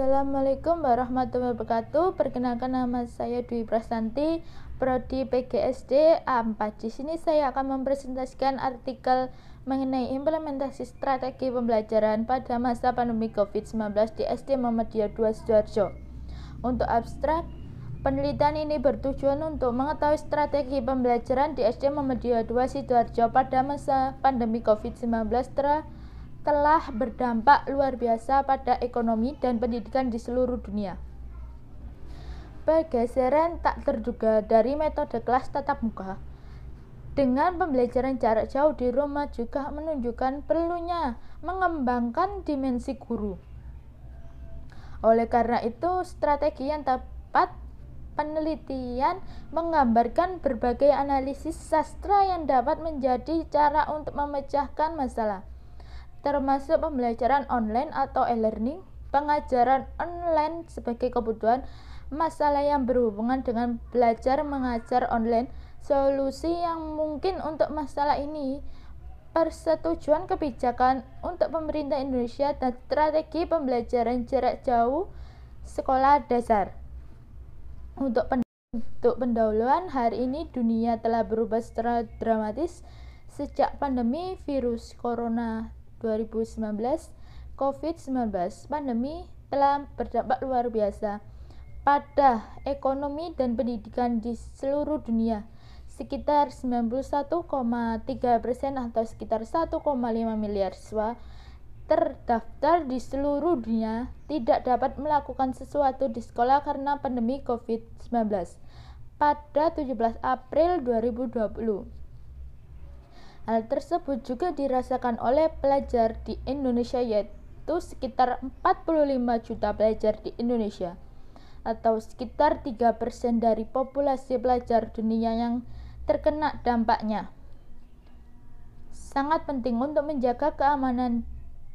Assalamualaikum warahmatullahi wabarakatuh. Perkenalkan nama saya Dwi Prasanti, prodi PGSD A4. Di sini saya akan mempresentasikan artikel mengenai implementasi strategi pembelajaran pada masa pandemi COVID-19 di SD Muhammadiyah 2 Sidoarjo. Untuk abstrak, penelitian ini bertujuan untuk mengetahui strategi pembelajaran di SD Muhammadiyah 2 Sidoarjo pada masa pandemi COVID-19 telah telah berdampak luar biasa pada ekonomi dan pendidikan di seluruh dunia. Pergeseran tak terduga dari metode kelas tatap muka dengan pembelajaran jarak jauh di rumah juga menunjukkan perlunya mengembangkan dimensi guru. Oleh karena itu, strategi yang tepat penelitian menggambarkan berbagai analisis sastra yang dapat menjadi cara untuk memecahkan masalah termasuk pembelajaran online atau e-learning, pengajaran online sebagai kebutuhan, masalah yang berhubungan dengan belajar mengajar online, solusi yang mungkin untuk masalah ini, persetujuan kebijakan untuk pemerintah Indonesia dan strategi pembelajaran jarak jauh sekolah dasar. Untuk untuk pendahuluan, hari ini dunia telah berubah secara dramatis sejak pandemi virus corona 2019 COVID-19 pandemi telah berdampak luar biasa pada ekonomi dan pendidikan di seluruh dunia sekitar 91,3 persen atau sekitar 1,5 miliar siswa terdaftar di seluruh dunia tidak dapat melakukan sesuatu di sekolah karena pandemi COVID-19 pada 17 April 2020. Hal tersebut juga dirasakan oleh pelajar di Indonesia yaitu sekitar 45 juta pelajar di Indonesia atau sekitar 3% dari populasi pelajar dunia yang terkena dampaknya. Sangat penting untuk menjaga keamanan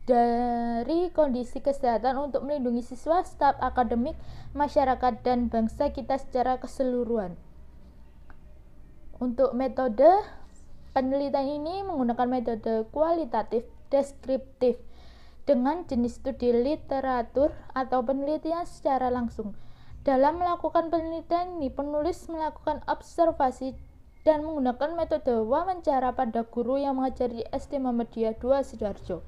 dari kondisi kesehatan untuk melindungi siswa, staf akademik, masyarakat, dan bangsa kita secara keseluruhan. Untuk metode Penelitian ini menggunakan metode kualitatif deskriptif dengan jenis studi literatur atau penelitian secara langsung. Dalam melakukan penelitian ini, penulis melakukan observasi dan menggunakan metode wawancara pada guru yang mengajar di SD Muhammadiyah 2 Sidoarjo.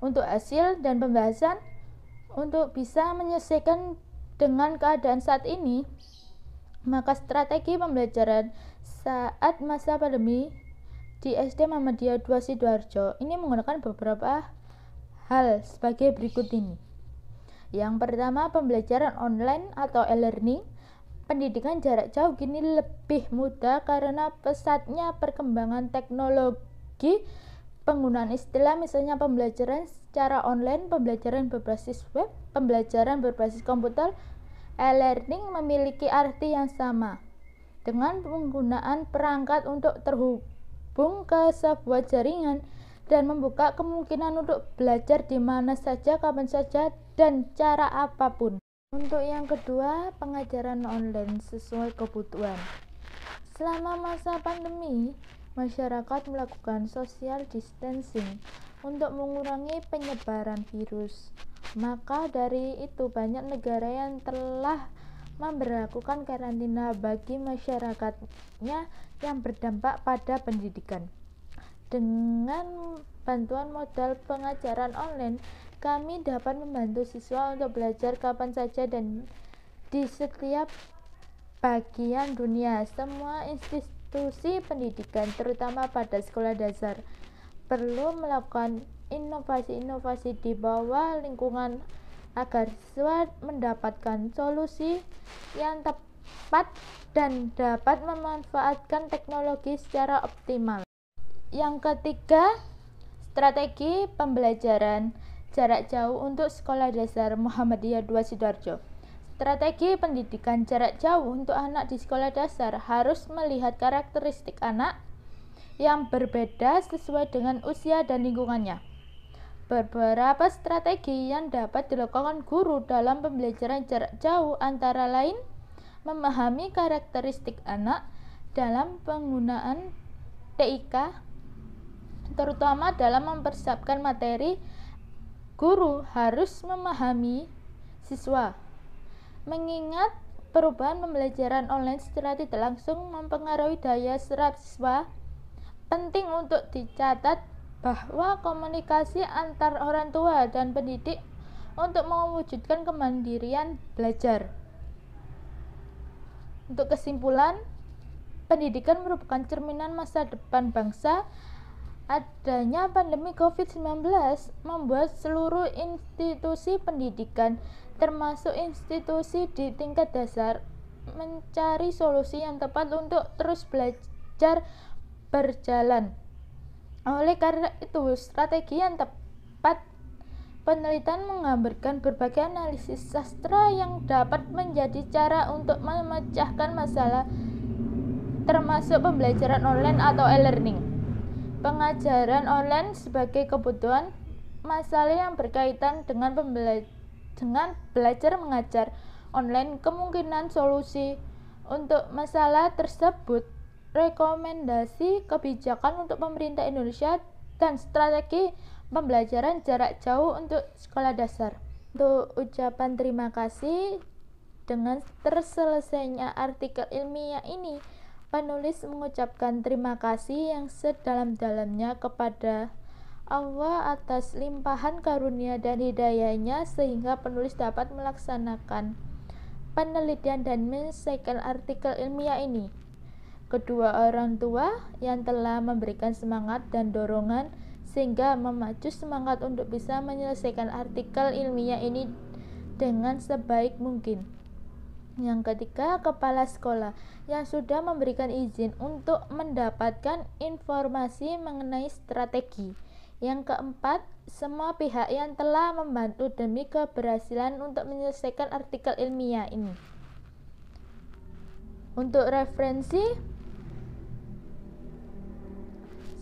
Untuk hasil dan pembahasan, untuk bisa menyelesaikan dengan keadaan saat ini, maka strategi pembelajaran saat masa pandemi di SD Muhammadiyah 2 Sidoarjo ini menggunakan beberapa hal sebagai berikut ini. Yang pertama, pembelajaran online atau e-learning. Pendidikan jarak jauh kini lebih mudah karena pesatnya perkembangan teknologi penggunaan istilah misalnya pembelajaran secara online, pembelajaran berbasis web, pembelajaran berbasis komputer, e-learning memiliki arti yang sama dengan penggunaan perangkat untuk terhubung ke sebuah jaringan dan membuka kemungkinan untuk belajar di mana saja, kapan saja, dan cara apapun. Untuk yang kedua, pengajaran online sesuai kebutuhan. Selama masa pandemi, masyarakat melakukan social distancing untuk mengurangi penyebaran virus. Maka dari itu banyak negara yang telah memberlakukan karantina bagi masyarakatnya yang berdampak pada pendidikan. Dengan bantuan modal pengajaran online, kami dapat membantu siswa untuk belajar kapan saja dan di setiap bagian dunia. Semua institusi pendidikan, terutama pada sekolah dasar, perlu melakukan inovasi-inovasi di bawah lingkungan agar siswa mendapatkan solusi yang tepat dan dapat memanfaatkan teknologi secara optimal. Yang ketiga, strategi pembelajaran jarak jauh untuk Sekolah Dasar Muhammadiyah 2 Sidoarjo. Strategi pendidikan jarak jauh untuk anak di sekolah dasar harus melihat karakteristik anak yang berbeda sesuai dengan usia dan lingkungannya. Beberapa strategi yang dapat dilakukan guru dalam pembelajaran jarak jauh antara lain memahami karakteristik anak dalam penggunaan TIK terutama dalam mempersiapkan materi guru harus memahami siswa mengingat perubahan pembelajaran online secara tidak langsung mempengaruhi daya serap siswa penting untuk dicatat bahwa komunikasi antar orang tua dan pendidik untuk mewujudkan kemandirian belajar. Untuk kesimpulan, pendidikan merupakan cerminan masa depan bangsa. Adanya pandemi COVID-19 membuat seluruh institusi pendidikan, termasuk institusi di tingkat dasar, mencari solusi yang tepat untuk terus belajar berjalan. Oleh karena itu, strategi yang tepat penelitian mengabarkan berbagai analisis sastra yang dapat menjadi cara untuk memecahkan masalah termasuk pembelajaran online atau e-learning. Pengajaran online sebagai kebutuhan masalah yang berkaitan dengan pembelajaran dengan belajar mengajar online kemungkinan solusi untuk masalah tersebut rekomendasi kebijakan untuk pemerintah Indonesia dan strategi pembelajaran jarak jauh untuk sekolah dasar. Untuk ucapan terima kasih dengan terselesainya artikel ilmiah ini, penulis mengucapkan terima kasih yang sedalam-dalamnya kepada Allah atas limpahan karunia dan hidayahnya sehingga penulis dapat melaksanakan penelitian dan menyelesaikan artikel ilmiah ini kedua orang tua yang telah memberikan semangat dan dorongan sehingga memacu semangat untuk bisa menyelesaikan artikel ilmiah ini dengan sebaik mungkin. Yang ketiga, kepala sekolah yang sudah memberikan izin untuk mendapatkan informasi mengenai strategi. Yang keempat, semua pihak yang telah membantu demi keberhasilan untuk menyelesaikan artikel ilmiah ini. Untuk referensi,